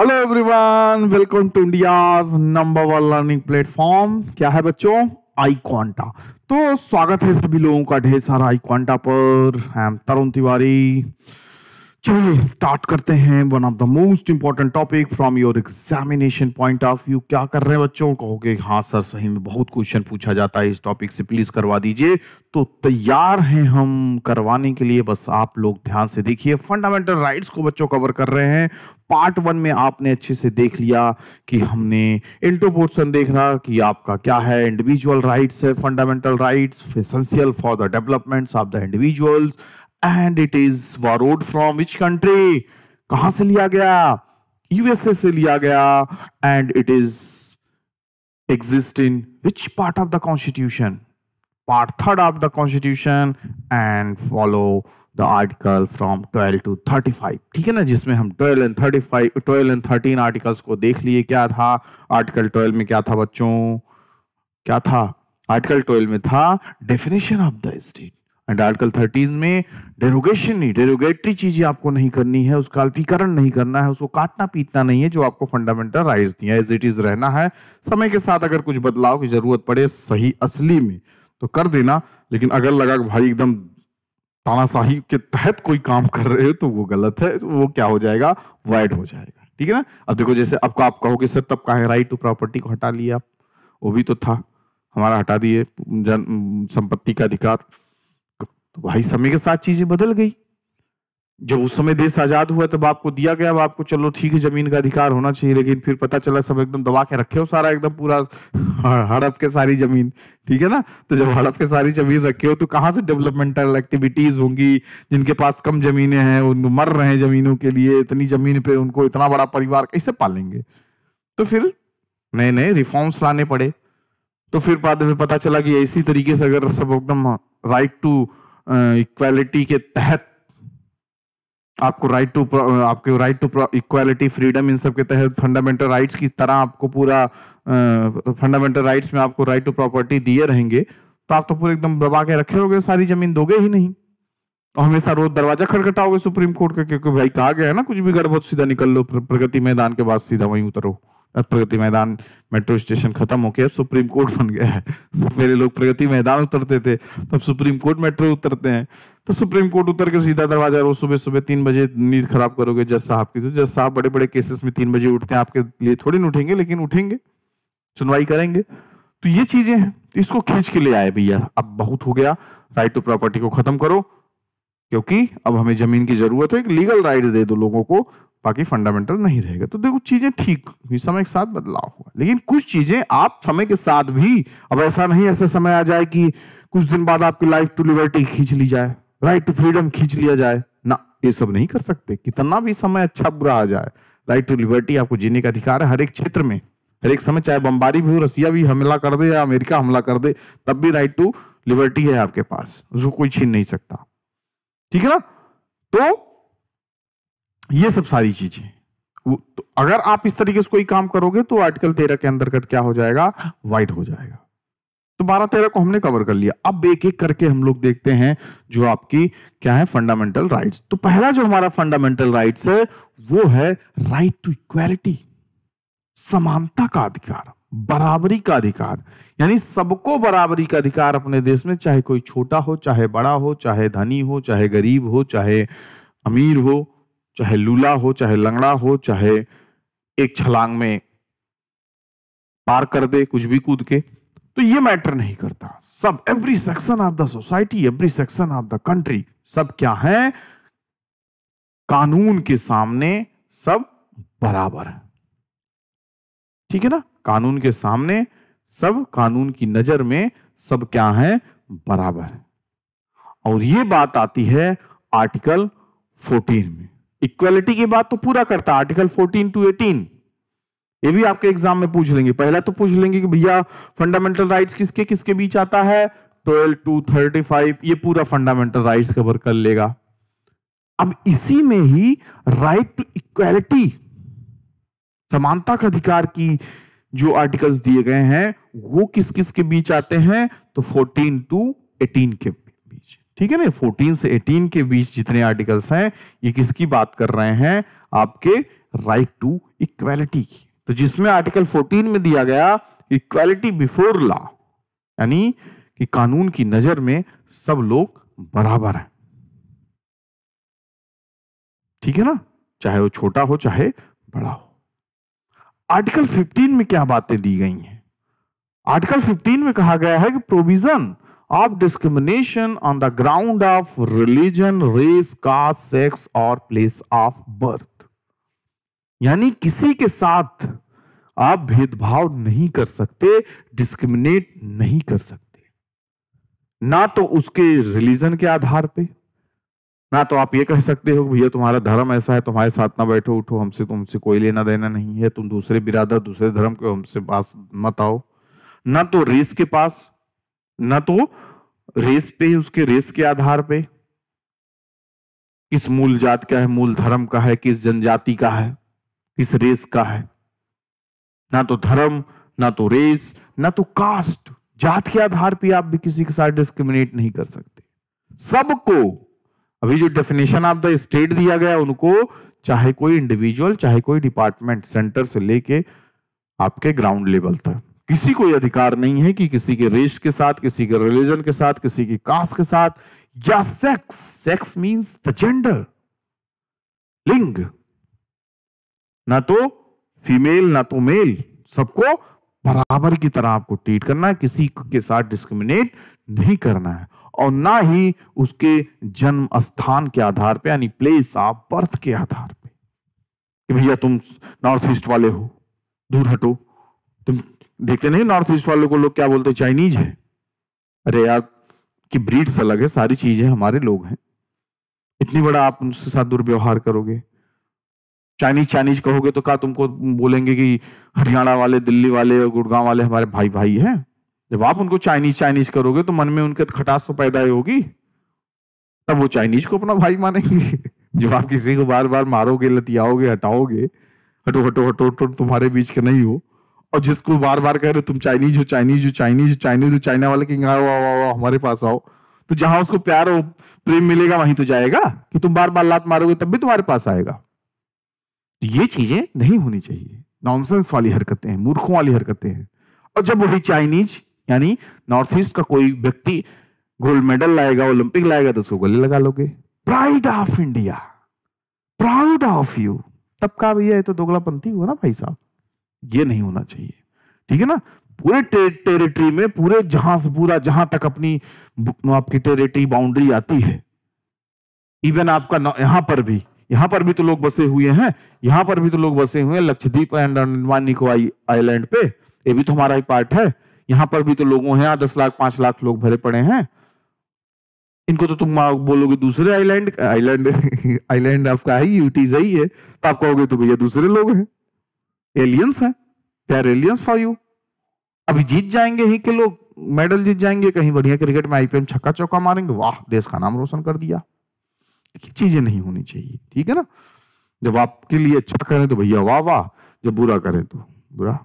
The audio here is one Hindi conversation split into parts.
Hello everyone welcome to India number one learning platform क्या है बच्चों आई क्वांटा तो स्वागत है सभी लोगों का ढेर सारा आई क्वांटा पर आई एम तरुण तिवारी चलिए स्टार्ट करते हैं one of the most important topic from your examination point of view क्या कर रहे हैं बच्चों कहोगे हाँ सर सही में बहुत क्वेश्चन पूछा जाता है इस टॉपिक से प्लीज करवा दीजिए तो तैयार हैं हम करवाने के लिए बस आप लोग ध्यान से देखिए फंडामेंटल राइट्स को बच्चों कवर कर रहे हैं पार्ट वन में आपने अच्छे से देख लिया कि हमने इंट्रो पोर्सन देखना कि आपका क्या है इंडिविजुअल राइट्स है fundamental rights essential for the developments of the individuals and it is borrowed from which country कहा से लिया गया यूएसए से लिया गया and it is exist in which part of the constitution part third of the constitution and follow the article from twelve to thirty five ठीक है ना जिसमें हम twelve and thirty five twelve and thirteen article को देख लिए क्या था आर्टिकल ट्वेल्व में क्या था बच्चों क्या था आर्टिकल ट्वेल्व में था definition of the state and article thirteen में डेरोगेशन नहीं डेरोगेटरी चीजें आपको नहीं करनी है उसका अल्पीकरण नहीं करना है उसको काटना पीटना नहीं है जो आपको फंडामेंटल राइट दिया एज इट इज रहना है समय के साथ अगर कुछ बदलाव की जरूरत पड़े सही असली में तो कर देना लेकिन अगर लगा कि भाई एकदम तानाशाही के तहत कोई काम कर रहे हो तो वो गलत है तो वो क्या हो जाएगा वाइड हो जाएगा ठीक है ना अब देखो जैसे आपको आप कहो कि सर तब का है राइट टू प्रॉपर्टी को हटा लिया वो भी तो था हमारा हटा दिए जन संपत्ति का अधिकार तो भाई समय के साथ चीजें बदल गई जब उस समय देश आजाद हुआ तब आपको दिया गया आपको चलो ठीक है जमीन का अधिकार होना चाहिए लेकिन फिर पता चला सब एकदम दबा के रखे हो सारा एकदम पूरा हड़प के सारी जमीन ठीक है ना तो जब हड़प के सारी जमीन रखे हो तो कहाँ से डेवलपमेंटल एक्टिविटीज होंगी जिनके पास कम जमीने हैं उन मर रहे हैं जमीनों के लिए इतनी जमीन पे उनको इतना बड़ा परिवार कैसे पालेंगे तो फिर नए नए रिफॉर्म्स लाने पड़े तो फिर बाद में पता चला कि इसी तरीके से अगर सब एकदम राइट टू इक्वालिटी के तहत आपको राइट टू आपके राइट टू इक्वालिटी फ्रीडम इन सब के तहत फंडामेंटल राइट्स की तरह आपको पूरा फंडामेंटल राइट्स में आपको राइट टू प्रॉपर्टी दिए रहेंगे तो आप तो पूरे एकदम दबा के रखे होगे सारी जमीन दोगे ही नहीं तो हमेशा रोज दरवाजा खड़खटाओगे सुप्रीम कोर्ट का क्योंकि भाई कहा गया है ना कुछ भी गड़बड़ सीधा निकल लो प्रगति मैदान के बाद सीधा वहीं उतरो प्रगति मैदान मेट्रो स्टेशन खत्म होके अब सुप्रीम कोर्ट बन गया है पहले लोग प्रगति मैदान उतरते थे तो अब सुप्रीम कोर्ट मेट्रो उतरते हैं तो सुप्रीम कोर्ट उतर के सीधा दरवाजा रोज सुबह सुबह तीन बजे नींद खराब करोगे जज साहब की तो जज साहब बड़े बड़े केसेस में तीन बजे उठते हैं आपके लिए थोड़ी उठेंगे लेकिन उठेंगे सुनवाई करेंगे तो ये चीजें हैं इसको खींच के ले आए भैया अब बहुत हो गया राइट टू प्रॉपर्टी को खत्म करो क्योंकि अब हमें जमीन की जरूरत है लीगल राइट दे दो लोगों को बाकी फंडामेंटल नहीं रहेगा तो देखो चीजें ठीक हुई समय के साथ बदलाव हुआ लेकिन कुछ चीजें आप समय के साथ भी अब ऐसा नहीं ऐसा समय आ जाए कि कुछ दिन बाद आपकी लाइफ टू लिबर्टी खींच ली जाए राइट टू फ्रीडम खींच लिया जाए ना ये सब नहीं कर सकते कितना भी समय अच्छा बुरा आ जाए राइट टू लिबर्टी आपको जीने का अधिकार है हर एक क्षेत्र में हर एक समय चाहे बम्बारी भी हो रसिया भी हमला कर दे या अमेरिका हमला कर दे तब भी राइट टू लिबर्टी है आपके पास उसको कोई छीन नहीं सकता ठीक है ना तो ये सब सारी चीजें तो अगर आप इस तरीके से कोई काम करोगे तो आर्टिकल तेरह के अंतर्गत क्या हो जाएगा वाइट हो जाएगा तो बारह तेरह को हमने कवर कर लिया अब एक एक करके हम लोग देखते हैं जो आपकी क्या है फंडामेंटल राइट्स तो पहला जो हमारा फंडामेंटल राइट्स है वो है राइट टू इक्वेलिटी समानता का अधिकार बराबरी का अधिकार यानी सबको बराबरी का अधिकार अपने देश में चाहे कोई छोटा हो चाहे बड़ा हो चाहे धनी हो चाहे गरीब हो चाहे अमीर हो चाहे लूला हो चाहे लंगड़ा हो चाहे एक छलांग में पार कर दे कुछ भी कूद के तो ये मैटर नहीं करता सब every section of the society every section of the country सब क्या है कानून के सामने सब बराबर है ठीक है ना कानून के सामने सब कानून की नजर में सब क्या है बराबर है और ये बात आती है आर्टिकल 14 में इक्वालिटी की बात तो पूरा करता आर्टिकल 14 टू 18 ये भी आपके एग्जाम में पूछ लेंगे पहला तो पूछ लेंगे कि भैया फंडामेंटल राइट्स किसके किसके बीच आता है 12 टू 35 ये पूरा फंडामेंटल राइट्स कवर कर लेगा अब इसी में ही राइट टू इक्वालिटी समानता का अधिकार की जो आर्टिकल्स दिए गए हैं वो किस किस के बीच आते हैं तो 14 टू 18 के बीच ठीक है ना फोर्टीन से एटीन के बीच जितने आर्टिकल्स हैं ये किसकी बात कर रहे हैं आपके राइट टू इक्वालिटी की तो जिसमें आर्टिकल फोर्टीन में दिया गया इक्वालिटी बिफोर लॉ यानी कि कानून की नजर में सब लोग बराबर हैं ठीक है ना चाहे वो छोटा हो चाहे बड़ा हो आर्टिकल 15 में क्या बातें दी गई हैं आर्टिकल 15 में कहा गया है कि provision of discrimination on the ground of religion, race, caste, sex or place of birth. यानी किसी के साथ आप भेदभाव नहीं कर सकते डिस्क्रिमिनेट नहीं कर सकते ना तो उसके रिलीजन के आधार पे ना तो आप ये कह सकते हो भैया तुम्हारा धर्म ऐसा है तुम्हारे साथ ना बैठो उठो हमसे तुमसे कोई लेना देना नहीं है तुम दूसरे बिरादर दूसरे धर्म के हमसे पास मत आओ ना तो रेस के पास ना तो रेस पे उसके रेस के आधार पे किस मूल जात का है मूल धर्म का है किस जनजाति का है किस रेस का है ना तो धर्म ना तो रेस ना तो कास्ट जात के आधार पे आप भी किसी के साथ डिस्क्रिमिनेट नहीं कर सकते सबको अभी जो डेफिनेशन ऑफ द स्टेट दिया गया उनको चाहे कोई इंडिविजुअल चाहे कोई डिपार्टमेंट सेंटर से लेके आपके ग्राउंड लेवल तक किसी को यह अधिकार नहीं है कि किसी के रेश के साथ किसी के रिलीजन के साथ किसी की कास्ट के साथ या sex sex means the gender लिंग ना तो फीमेल ना तो मेल सबको बराबर की तरह आपको ट्रीट करना है किसी के साथ डिस्क्रिमिनेट नहीं करना है और ना ही उसके जन्म स्थान के आधार पे यानी प्लेस ऑफ बर्थ के आधार पे कि भैया तुम नॉर्थ ईस्ट वाले हो दूर हटो तुम देखते नहीं नॉर्थ ईस्ट वालों को लोग क्या बोलते हैं चाइनीज है अरे यार की ब्रीड्स अलग है सारी चीजें हमारे लोग हैं इतनी बड़ा आप उनके साथ दुर्व्यवहार करोगे चाइनीज चाइनीज कहोगे तो क्या तुमको बोलेंगे कि हरियाणा वाले दिल्ली वाले और गुड़गांव वाले हमारे भाई भाई हैं जब आप उनको चाइनीज चाइनीज करोगे तो मन में उनके खटास तो पैदा ही होगी तब वो चाइनीज को अपना भाई मानेंगे जब आप किसी को बार बार मारोगे लतियाओगे हटाओगे हटो हटो हटो हटो तुम्हारे बीच के नहीं हो और जिसको बार बार कह रहे तुम चाइनीज हो चाइनीज हो चाइनीज हो चाइनीज हो चाइना वाले कहेंगे आओ आओ आओ हमारे पास आओ तो जहां उसको प्यार हो प्रेम मिलेगा वहीं तो जाएगा कि तुम बार बार लात मारोगे तब भी तुम्हारे पास आएगा तो ये चीजें नहीं होनी चाहिए नॉनसेंस वाली हरकतें हैं मूर्खों वाली हरकतें हैं और जब वही चाइनीज यानी नॉर्थ ईस्ट का कोई व्यक्ति गोल्ड मेडल लाएगा ओलंपिक लाएगा तो उसको गले लगा लोगे pride of India proud of you तब का भैया ये तो दोगलापंथी हुआ ना भाई साहब ये नहीं होना चाहिए ठीक है ना पूरे टेरिटरी में पूरे जहां से पूरा जहां तक अपनी आपकी टेरिटरी बाउंड्री आती है इवन आपका यहां पर भी यहां पर भी तो लोग बसे हुए हैं यहां पर भी तो लोग बसे हुए हैं लक्षद्वीप एंड अंडमान निकोबार आईलैंड पे ये भी तो हमारा ही पार्ट है यहां पर भी तो लोगों हैं दस लाख पांच लाख लोग भरे पड़े हैं इनको तो तुम बोलोगे दूसरे आइलैंड आइलैंड आइलैंड आपका है यूटीज ही है तो आप कहोगे तो भैया दूसरे लोग हैं एलियंस हैं they are aliens for you अभी जीत जाएंगे ही के लोग मेडल जीत जाएंगे कहीं बढ़िया क्रिकेट में आईपीएल छक्का चौका मारेंगे वाह देश का नाम रोशन कर दिया ये चीजें नहीं होनी चाहिए ठीक है ना जब आपके लिए अच्छा करें तो भैया वाह वाह जब बुरा करें तो बुरा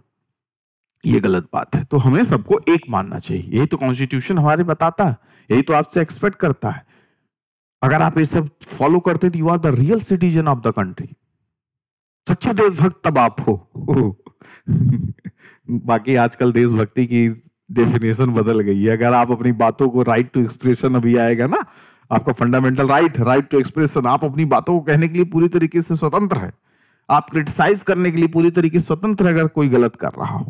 ये गलत बात है तो हमें सबको एक मानना चाहिए यही तो कॉन्स्टिट्यूशन हमारे बताता है यही तो आपसे एक्सपेक्ट करता है अगर आप ये सब फॉलो करते तो you are the real citizen of the country सच्चे देशभक्त तब आप हो बाकी आजकल देशभक्ति की डेफिनेशन बदल गई है अगर आप अपनी बातों को राइट टू एक्सप्रेशन अभी आएगा ना आपका fundamental right right to expression आप अपनी बातों को कहने के लिए पूरी तरीके से स्वतंत्र है आप क्रिटिसाइज करने के लिए पूरी तरीके से स्वतंत्र अगर कोई गलत कर रहा हो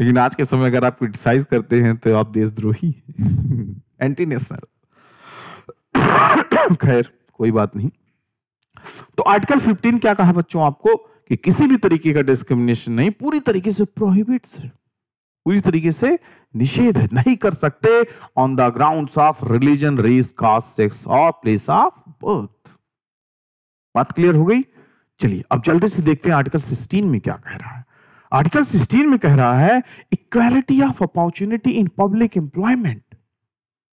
लेकिन आज के समय अगर आप क्रिटिसाइज करते हैं तो आप देशद्रोही एंटी नेशनल खैर कोई बात नहीं तो आर्टिकल 15 क्या कहा बच्चों आपको कि किसी भी तरीके का डिस्क्रिमिनेशन नहीं पूरी तरीके से प्रोहिबिट पूरी तरीके से निषेध है नहीं कर सकते on the ground of religion race caste sex और प्लेस ऑफ बर्थ बात क्लियर हो गई चलिए अब जल्दी से देखते हैं आर्टिकल 16 में क्या कह रहा है आर्टिकल 16 में कह रहा है equality of opportunity in public employment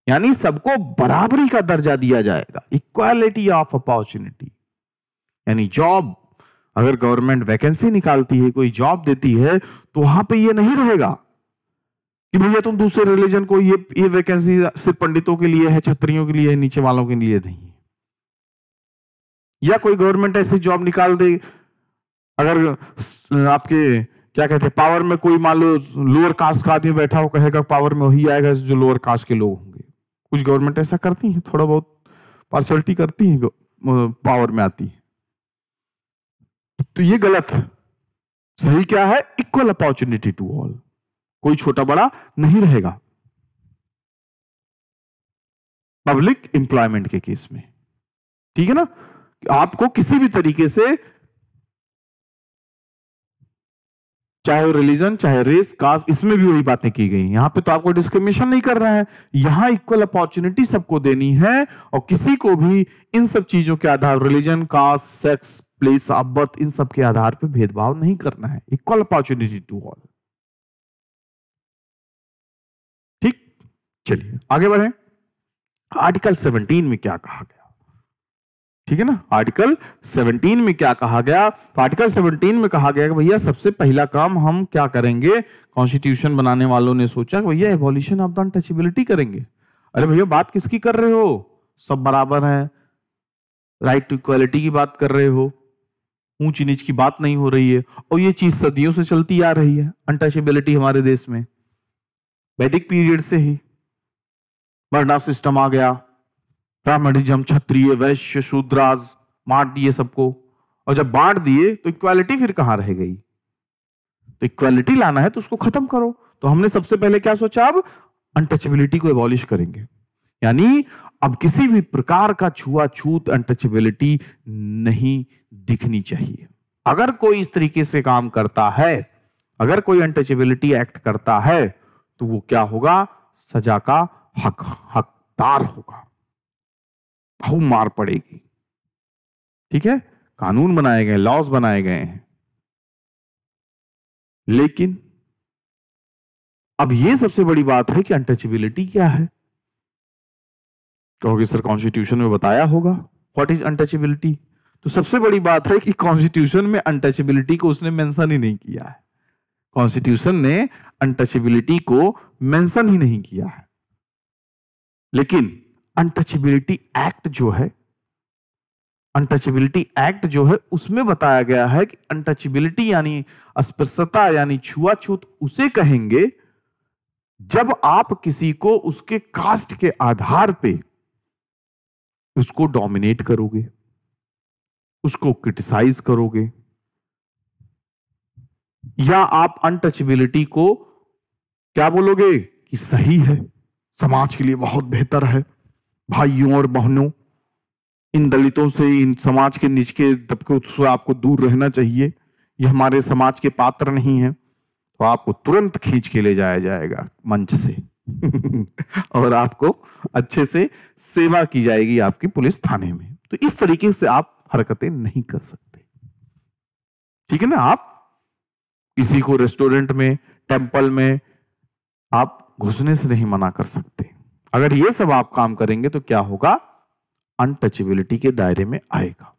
यानी सबको बराबरी का दर्जा दिया जाएगा इक्वालिटी ऑफ अपॉर्चुनिटी यानी जॉब अगर गवर्नमेंट वैकेंसी निकालती है कोई जॉब देती है तो वहां पे ये नहीं रहेगा कि भैया तुम दूसरे रिलीजन को ये ये वैकेंसी सिर्फ पंडितों के लिए है छत्रियों के लिए है नीचे वालों के लिए नहीं या कोई गवर्नमेंट ऐसी जॉब निकाल दे अगर आपके क्या कहते हैं पावर में कोई मान लो लोअर कास्ट का आदमी बैठा हो कहेगा पावर में वही आएगा जो लोअर कास्ट के लोग होंगे कुछ गवर्नमेंट ऐसा करती है थोड़ा बहुत पार्सलिटी करती है पावर में आती है तो ये गलत है सही क्या है इक्वल अपॉर्चुनिटी टू ऑल कोई छोटा बड़ा नहीं रहेगा पब्लिक एम्प्लॉयमेंट के केस में ठीक है ना आपको किसी भी तरीके से चाहे रिलीजन चाहे रेस कास्ट इसमें भी वही बातें की गई यहां पे तो आपको डिस्क्रिमिनेशन नहीं कर रहा है यहां इक्वल अपॉर्चुनिटी सबको देनी है और किसी को भी इन सब चीजों के आधार religion caste sex place of birth इन सब के आधार पर भेदभाव नहीं करना है इक्वल अपॉर्चुनिटी टू ऑल ठीक चलिए आगे बढ़े आर्टिकल 17 में क्या कहा गया ठीक है ना आर्टिकल 17 में क्या कहा गया तो आर्टिकल 17 में कहा गया कि भैया सबसे पहला काम हम क्या करेंगे कॉन्स्टिट्यूशन बनाने वालों ने सोचा कि भैया एवोल्यूशन ऑफ द अनटचेबिलिटी करेंगे अरे भैया बात किसकी कर रहे हो सब बराबर है राइट टू इक्वालिटी की बात कर रहे हो ऊंच नीच की बात नहीं हो रही है और ये चीज सदियों से चलती आ रही है अनटचेबिलिटी हमारे देश में वैदिक पीरियड से ही वर्णा सिस्टम आ गया ब्राह्मणिज्म क्षत्रिय वैश्य शूद्राज बांट दिए सबको और जब बांट दिए तो इक्वालिटी फिर कहां रह गई तो इक्वालिटी लाना है तो उसको खत्म करो तो हमने सबसे पहले क्या सोचा अब अनटचेबिलिटी को एबॉलिश करेंगे यानी अब किसी भी प्रकार का छुआछूत अनटचेबिलिटी नहीं दिखनी चाहिए अगर कोई इस तरीके से काम करता है अगर कोई अनटचेबिलिटी एक्ट करता है तो वो क्या होगा सजा का हक हकदार होगा बहु मार पड़ेगी ठीक है कानून बनाए गए लॉज बनाए गए हैं लेकिन अब ये सबसे बड़ी बात है कि अनटचेबिलिटी क्या है कहोगे सर कॉन्स्टिट्यूशन में बताया होगा व्हाट इज अनटचेबिलिटी तो सबसे बड़ी बात है कि कॉन्स्टिट्यूशन में अनटचेबिलिटी को उसने मेंशन ही नहीं किया है कॉन्स्टिट्यूशन ने अनटचेबिलिटी को मेंशन ही नहीं किया है लेकिन अनटचेबिलिटी एक्ट जो है अनटचेबिलिटी एक्ट जो है उसमें बताया गया है कि अनटचेबिलिटी यानी अस्पृश्यता यानी छुआछूत उसे कहेंगे जब आप किसी को उसके कास्ट के आधार पे उसको डोमिनेट करोगे उसको क्रिटिसाइज करोगे या आप अनटचेबिलिटी को क्या बोलोगे कि सही है समाज के लिए बहुत बेहतर है भाइयों और बहनों इन दलितों से इन समाज के निचके तबकों से आपको दूर रहना चाहिए ये हमारे समाज के पात्र नहीं है तो आपको तुरंत खींच के ले जाया जाएगा मंच से और आपको अच्छे से सेवा की जाएगी आपकी पुलिस थाने में तो इस तरीके से आप हरकतें नहीं कर सकते ठीक है ना आप किसी को रेस्टोरेंट में टेम्पल में आप घुसने से नहीं मना कर सकते अगर ये सब आप काम करेंगे तो क्या होगा अनटचेबिलिटी के दायरे में आएगा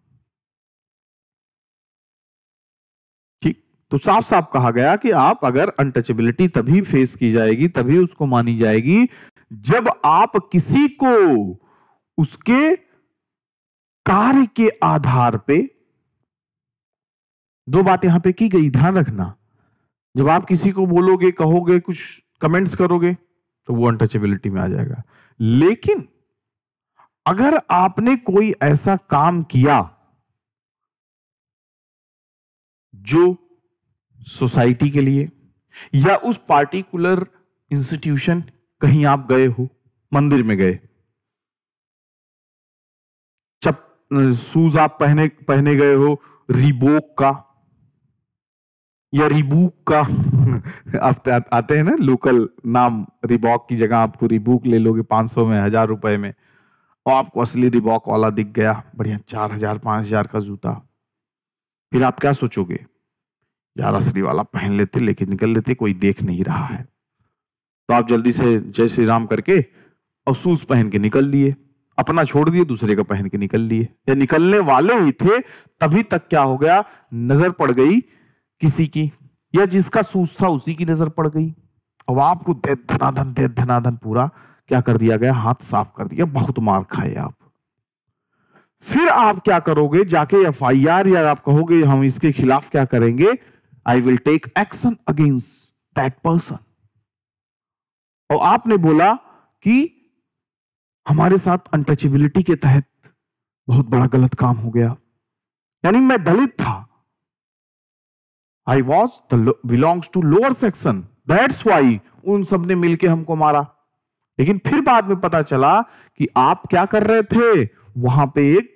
ठीक तो साफ साफ कहा गया कि आप अगर अनटचेबिलिटी तभी फेस की जाएगी तभी उसको मानी जाएगी जब आप किसी को उसके कार्य के आधार पे दो बात यहां पे की गई ध्यान रखना जब आप किसी को बोलोगे कहोगे कुछ कमेंट्स करोगे तो वो अनटचेबिलिटी में आ जाएगा लेकिन अगर आपने कोई ऐसा काम किया जो सोसाइटी के लिए या उस पार्टिकुलर इंस्टीट्यूशन कहीं आप गए हो मंदिर में गए शूज आप पहने पहने गए हो रिबोक का या रिबूक का आप आते हैं ना लोकल नाम रिबॉक की जगह आपको रिबूक ले लोगे पांच सौ में हजार रुपए में और आपको असली रिबॉक वाला दिख गया बढ़िया चार हजार पांच हजार का जूता फिर आप क्या सोचोगे यार असली वाला पहन लेते लेकिन निकल लेते कोई देख नहीं रहा है तो आप जल्दी से जय श्री राम करके और शूज पहन के निकल लिए अपना छोड़ दिए दूसरे का पहन के निकल लिए या निकलने वाले ही थे तभी तक क्या हो गया नजर पड़ गई किसी की या जिसका सूझ था उसी की नजर पड़ गई अब आपको धनाधन दे धनाधन पूरा क्या कर दिया गया हाथ साफ कर दिया बहुत मार खाए आप फिर आप क्या करोगे जाके एफ आई आर या आप कहोगे हम इसके खिलाफ क्या करेंगे I will take action against that person और आपने बोला कि हमारे साथ अनटचेबिलिटी के तहत बहुत बड़ा गलत काम हो गया यानी मैं दलित था I was the belongs to lower section that's why उन सब ने मिलकर हमको मारा लेकिन फिर बाद में पता चला कि आप क्या कर रहे थे वहां पे एक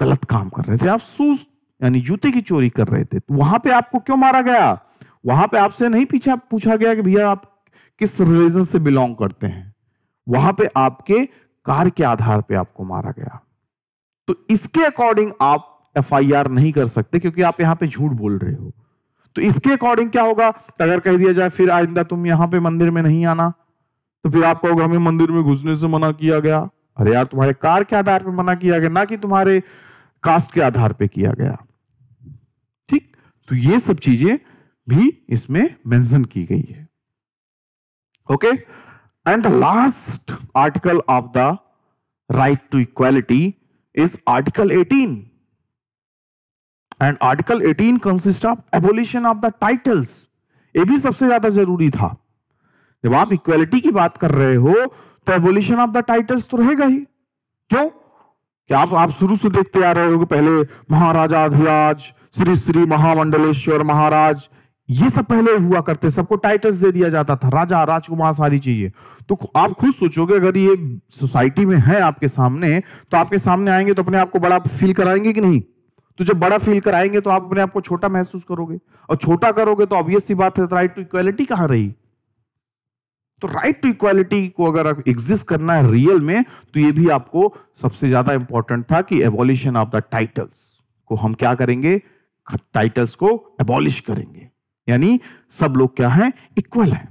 गलत काम कर रहे थे आप सूस यानी जूते की चोरी कर रहे थे तो वहां पे आपको क्यों मारा गया वहां पे आपसे नहीं पीछा पूछा गया कि भैया आप किस रिलीजन से बिलोंग करते हैं वहां पे आपके कार्य के आधार पे आपको मारा गया तो इसके अकॉर्डिंग आप एफआईआर नहीं कर सकते क्योंकि आप यहां पे झूठ बोल रहे हो तो इसके अकॉर्डिंग क्या होगा अगर कह दिया जाए फिर आइंदा तुम यहां पे मंदिर में नहीं आना तो फिर आपको कहोगे हमें मंदिर में घुसने से मना किया गया अरे यार तुम्हारे कार के आधार पर मना किया गया ना कि तुम्हारे कास्ट के आधार पर किया गया ठीक तो ये सब चीजें भी इसमें मेंशन की गई है okay okay? And the last article of the right to equality is Article 18. And Article 18 consists of abolition of the titles. ये भी सबसे ज्यादा जरूरी था जब आप इक्वालिटी की बात कर रहे हो तो एवोल्यूशन ऑफ द टाइटल्स तो रहेगा ही क्यों कि आप आप शुरू से देखते आ रहे हो पहले महाराजा अधिराज श्री श्री महामंडलेश्वर महाराज ये सब पहले हुआ करते सबको टाइटल्स दे दिया जाता था राजा राजकुमार सारी चाहिए तो आप खुद सोचोगे अगर ये सोसाइटी में है आपके सामने तो आपके सामने आएंगे तो अपने आप को बड़ा फील कराएंगे कि नहीं तो जब बड़ा फील कराएंगे तो आप अपने आप को छोटा महसूस करोगे और छोटा करोगे तो ऑब्वियस सी बात है राइट टू इक्वालिटी कहां रही तो राइट टू इक्वालिटी को अगर एग्जिस्ट करना है रियल में तो ये भी आपको सबसे ज्यादा इंपॉर्टेंट था कि एबॉलिशन ऑफ द टाइटल्स को हम क्या करेंगे टाइटल्स को एबॉलिश करेंगे यानी सब लोग क्या है इक्वल है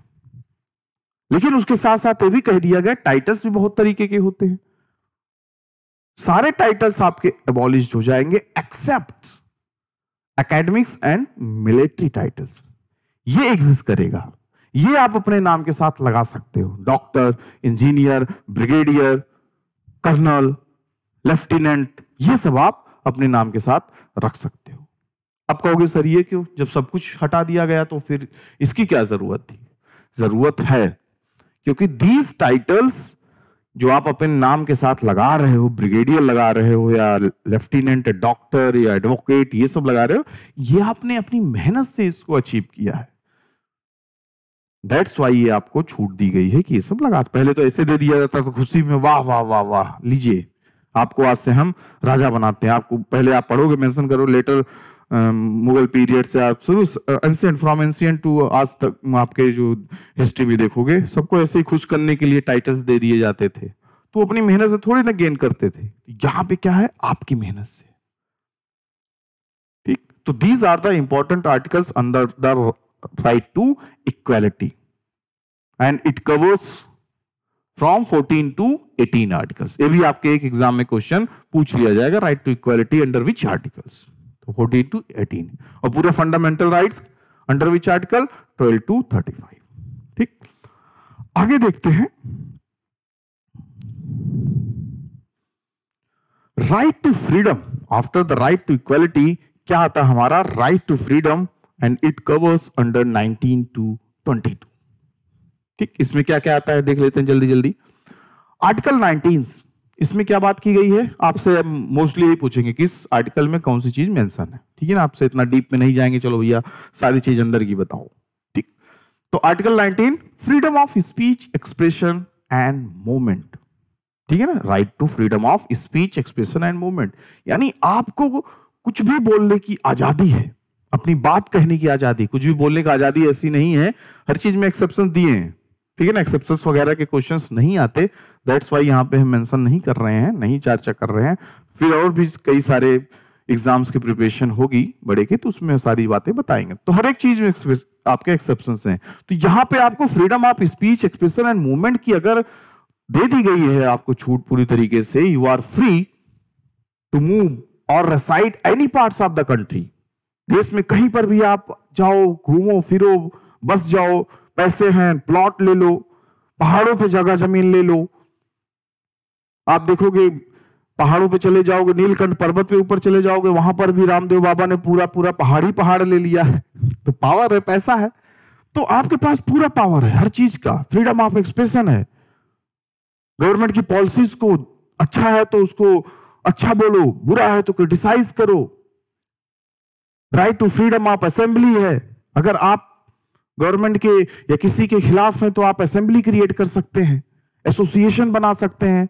लेकिन उसके साथ साथ ये भी कह दिया गया टाइटल्स भी बहुत तरीके के होते हैं सारे टाइटल्स आपके एबॉलिश हो जाएंगे except academics and military titles ये एग्जिस्ट करेगा ये आप अपने नाम के साथ लगा सकते हो doctor engineer brigadier colonel lieutenant ये सब आप अपने नाम के साथ रख सकते आप कहोगे सर ये क्यों जब सब कुछ हटा दिया गया तो फिर इसकी क्या जरूरत थी जरूरत है क्योंकि दीज टाइटल्स जो आप अपने नाम के साथ लगा रहे हो ब्रिगेडियर लगा रहे हो या लेफ्टिनेंट डॉक्टर या एडवोकेट ये सब लगा रहे हो ये आपने अपनी मेहनत से इसको अचीव किया है दैट्स वाई ये आपको छूट दी गई है कि ये सब लगा पहले तो ऐसे दे दिया जाता था खुशी में वाह वाह वाह वाह लीजिए आपको आज से हम राजा बनाते हैं आपको पहले आप पढ़ोगे मेंशन करो लेटर Um, मुगल पीरियड से आप शुरू एंशियंट फ्रॉम एंशियंट टू आज तक आपके जो हिस्ट्री भी देखोगे सबको ऐसे ही खुश करने के लिए टाइटल्स दे दिए जाते थे तो अपनी मेहनत से थोड़ी ना गेन करते थे यहां पे क्या है आपकी मेहनत से ठीक तो these are the important articles under the right to equality and it covers from 14 to 18 articles ये भी आपके एक एग्जाम में क्वेश्चन पूछ लिया जाएगा right to equality under which articles तो टू एटीन और पूरे fundamental right under which article twelve to thirty five ठीक आगे देखते हैं right to freedom after the right to equality क्या आता है हमारा right to freedom and it covers under 19 to 22 ठीक इसमें क्या क्या आता है देख लेते हैं जल्दी जल्दी आर्टिकल 19 इसमें क्या बात की गई है आपसे मोस्टली यही पूछेंगे किस आर्टिकल में कौन सी चीज मेंशन है ठीक है ना आपसे इतना डीप में नहीं जाएंगे चलो भैया सारी चीज अंदर की बताओ ठीक तो article 19 freedom of speech expression and movement ठीक है ना right to freedom of speech expression and movement यानी आपको कुछ भी बोलने की आजादी है अपनी बात कहने की आजादी कुछ भी बोलने की आजादी ऐसी नहीं है हर चीज में एक्सेप्शन दिए हैं ठीक है ना एक्सेप्शन वगैरह के क्वेश्चन नहीं आते दैट्स वाई यहाँ पे हम मेंशन नहीं कर रहे हैं नहीं चर्चा कर रहे हैं फिर और भी कई सारे एग्जाम्स की प्रिपरेशन होगी बड़े के तो उसमें सारी बातें बताएंगे तो हर एक चीज में आपके एक्सेप्शन हैं तो यहाँ पे आपको freedom of speech expression and movement की अगर दे दी गई है आपको छूट पूरी तरीके से you are free to move और reside any part of the country देश में कहीं पर भी आप जाओ घूमो फिरो बस जाओ पैसे हैं प्लॉट ले लो पहाड़ों पे जगह जमीन ले लो आप देखोगे पहाड़ों पे चले जाओगे नीलकंठ पर्वत पे ऊपर चले जाओगे वहां पर भी रामदेव बाबा ने पूरा पूरा पहाड़ी पहाड़ ले लिया है तो पावर है पैसा है तो आपके पास पूरा पावर है हर चीज का फ्रीडम ऑफ एक्सप्रेशन है गवर्नमेंट की पॉलिसीज को अच्छा है तो उसको अच्छा बोलो बुरा है तो क्रिटिसाइज करो right to freedom of assembly है अगर आप गवर्नमेंट के या किसी के खिलाफ हैं तो आप असेंबली क्रिएट कर सकते हैं एसोसिएशन बना सकते हैं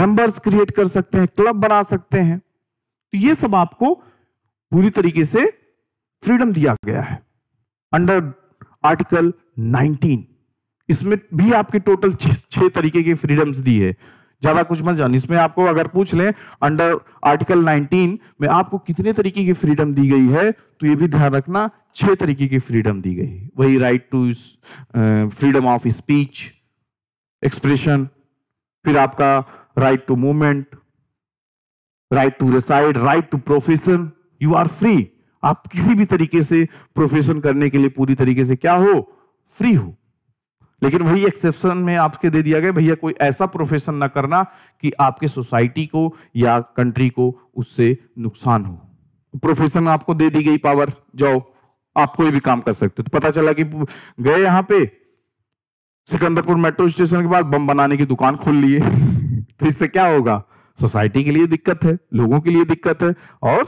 मेंबर्स क्रिएट कर सकते हैं क्लब बना सकते हैं तो ये सब आपको पूरी तरीके से फ्रीडम दिया गया है अंडर आर्टिकल 19 इसमें भी आपके टोटल छह तरीके के फ्रीडम्स दिए है ज्यादा कुछ मत जान इसमें आपको अगर पूछ लें अंडर आर्टिकल 19 में आपको कितने तरीके की फ्रीडम दी गई है तो ये भी ध्यान रखना छह तरीके की फ्रीडम दी गई वही right to freedom of speech expression फिर आपका right to movement, right to reside, right to profession. You are free. आप किसी भी तरीके से प्रोफेशन करने के लिए पूरी तरीके से क्या हो फ्री हो लेकिन वही एक्सेप्शन में आपके दे दिया गया भैया कोई ऐसा प्रोफेशन ना करना कि आपके सोसाइटी को या कंट्री को उससे नुकसान हो प्रोफेशन आपको दे दी गई पावर जाओ आप कोई भी काम कर सकते हो तो पता चला कि गए यहां पे सिकंदरपुर मेट्रो स्टेशन के बाद बम बनाने की दुकान खोल लिए तो इससे क्या होगा सोसाइटी के लिए दिक्कत है लोगों के लिए दिक्कत है और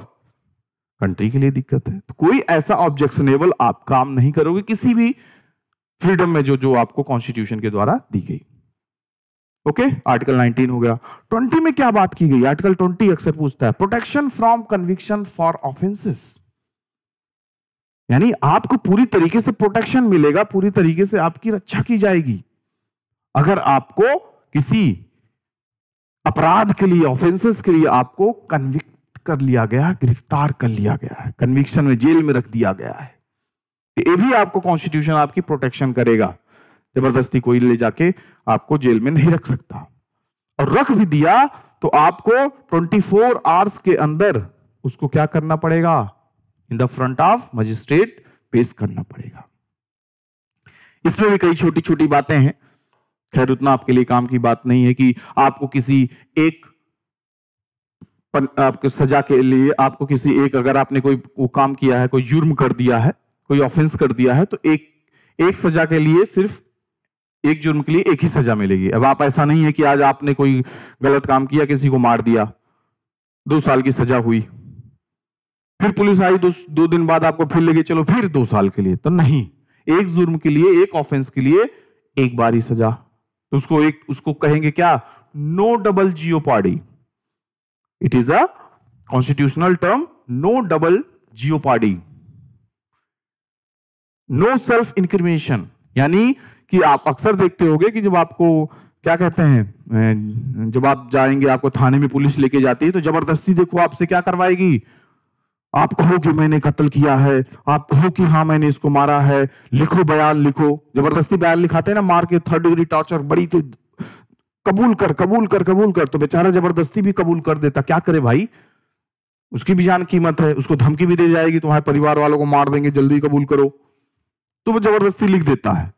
कंट्री के लिए दिक्कत है तो कोई ऐसा ऑब्जेक्शनेबल आप काम नहीं करोगे किसी भी फ्रीडम में जो जो आपको कॉन्स्टिट्यूशन के द्वारा दी गई ओके आर्टिकल 19 हो गया 20 में क्या बात की गई आर्टिकल 20 अक्सर पूछता है protection from conviction for offences यानी आपको पूरी तरीके से प्रोटेक्शन मिलेगा पूरी तरीके से आपकी रक्षा की जाएगी अगर आपको किसी अपराध के लिए ऑफेंसेस के लिए आपको कन्विक्ट कर लिया गया गिरफ्तार कर लिया गया है कन्विक्शन में जेल में रख दिया गया है तो ये भी आपको कॉन्स्टिट्यूशन आपकी प्रोटेक्शन करेगा जबरदस्ती कोई ले जाके आपको जेल में नहीं रख सकता और रख भी दिया तो आपको 24 फोर आवर्स के अंदर उसको क्या करना पड़ेगा in the front of magistrate पेश करना पड़ेगा इसमें भी कई छोटी छोटी बातें हैं खैर उतना आपके लिए काम की बात नहीं है कि आपको किसी एक पन, आपके सजा के लिए आपको किसी एक अगर आपने कोई वो काम किया है कोई जुर्म कर दिया है कोई ऑफेंस कर दिया है तो एक एक सजा के लिए सिर्फ एक जुर्म के लिए एक ही सजा मिलेगी अब आप ऐसा नहीं है कि आज आपने कोई गलत काम किया किसी को मार दिया दो साल की सजा हुई फिर पुलिस आई दो, दो दिन बाद आपको फिर लेके चलो फिर दो साल के लिए तो नहीं एक जुर्म के लिए एक ऑफेंस के लिए एक बार ही सजा तो उसको एक उसको कहेंगे क्या no double jeopardy it is a constitutional term no double jeopardy no self incrimination यानी कि आप अक्सर देखते होंगे कि जब आपको क्या कहते हैं जब आप जाएंगे आपको थाने में पुलिस लेके जाती है तो जबरदस्ती देखो आपसे क्या करवाएगी आप कहो कि मैंने कत्ल किया है आप कहो कि हाँ मैंने इसको मारा है लिखो बयान लिखो जबरदस्ती बयान लिखाते हैं ना मार के थर्ड डिग्री टॉर्चर बड़ी थी कबूल कर कबूल कर कबूल कर तो बेचारा जबरदस्ती भी कबूल कर देता क्या करे भाई उसकी भी जान कीमत है उसको धमकी भी दे जाएगी तुम्हारे परिवार वालों को मार देंगे जल्दी कबूल करो तो वो जबरदस्ती लिख देता है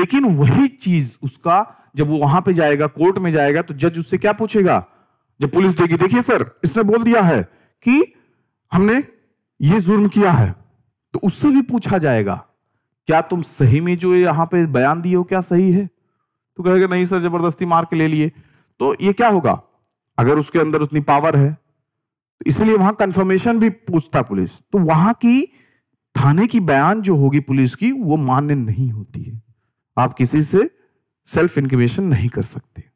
लेकिन वही चीज उसका जब वो वहां पे जाएगा कोर्ट में जाएगा तो जज उससे क्या पूछेगा जब पुलिस देगी देखिए सर इसने बोल दिया है कि हमने ये जुर्म किया है तो उससे भी पूछा जाएगा क्या तुम सही में जो यहां पे बयान दिए हो क्या सही है तो कहेगा नहीं सर जबरदस्ती मार के ले लिए तो ये क्या होगा अगर उसके अंदर उतनी पावर है तो इसलिए वहां कंफर्मेशन भी पूछता पुलिस तो वहां की थाने की बयान जो होगी पुलिस की वो मान्य नहीं होती है आप किसी से सेल्फ इंक्रीमेशन नहीं कर सकते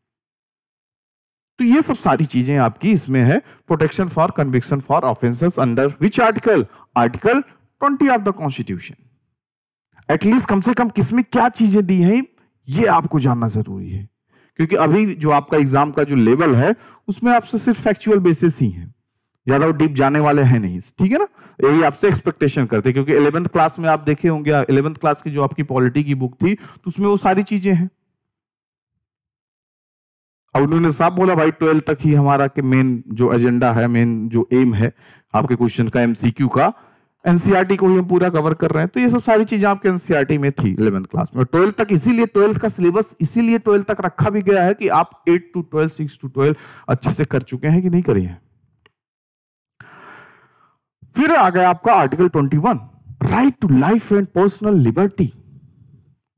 तो ये सब सारी चीजें आपकी इसमें है protection for conviction for offences under which article article 20 of the constitution at least कम से कम किसमें क्या चीजें दी हैं ये आपको जानना जरूरी है क्योंकि अभी जो आपका एग्जाम का जो लेवल है उसमें आपसे सिर्फ फैक्चुअल बेसिस ही है ज्यादा डीप जाने वाले हैं नहीं ठीक है ना यही आपसे एक्सपेक्टेशन करते क्योंकि इलेवंथ क्लास में आप देखे होंगे इलेवंथ क्लास की जो आपकी पॉलिटी की बुक थी तो उसमें वो सारी चीजें हैं अब उन्होंने साफ बोला भाई ट्वेल्व तक ही हमारा के मेन जो एजेंडा है मेन जो एम है आपके क्वेश्चन का एमसीक्यू का एनसीआरटी e को ही हम पूरा कवर कर रहे हैं तो ये सब सारी चीजें आपके एनसीआरटी e में थी इलेवंथ क्लास में ट्वेल्थ तक इसीलिए ट्वेल्थ का सिलेबस इसीलिए ट्वेल्थ तक रखा भी गया है कि आप eight to twelve six to twelve अच्छे से कर चुके हैं कि नहीं करिए फिर आ गया आपका article twenty one right to life and personal liberty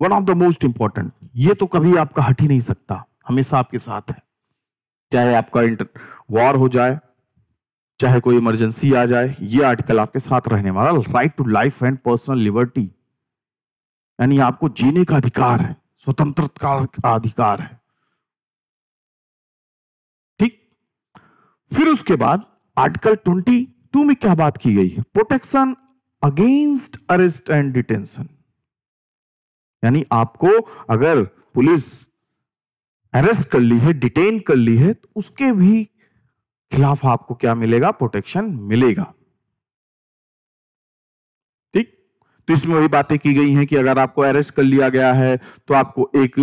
one of the most important ये तो कभी आपका हट ही नहीं सकता हमेशा आपके साथ है चाहे आपका इंटर वॉर हो जाए चाहे कोई इमरजेंसी आ जाए ये आर्टिकल आपके साथ रहने वाला right to life and personal liberty यानी आपको जीने का अधिकार है स्वतंत्रता का अधिकार है ठीक फिर उसके बाद आर्टिकल 22 में क्या बात की गई है protection against arrest and detention यानी आपको अगर पुलिस अरेस्ट कर ली है डिटेन कर ली है तो उसके भी खिलाफ आपको क्या मिलेगा प्रोटेक्शन मिलेगा ठीक तो इसमें वही बातें की गई हैं कि अगर आपको अरेस्ट कर लिया गया है तो आपको एक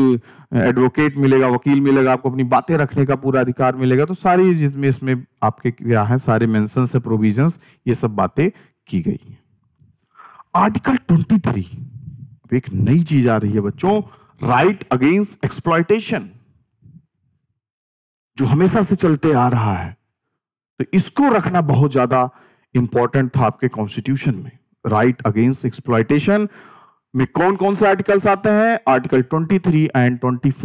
एडवोकेट मिलेगा वकील मिलेगा आपको अपनी बातें रखने का पूरा अधिकार मिलेगा तो सारी जिसमें इसमें आपके क्या है सारे मेंशन से प्रोविजन ये सब बातें की गई आर्टिकल ट्वेंटी अब एक नई चीज आ रही है बच्चों राइट अगेंस्ट एक्सप्लाइटेशन जो हमेशा से चलते आ रहा है तो इसको रखना बहुत ज्यादा इंपॉर्टेंट था आपके कॉन्स्टिट्यूशन में राइट अगेंस्ट एक्सप्लाइटेशन में कौन कौन से आर्टिकल्स आते हैं आर्टिकल 23 एंड 24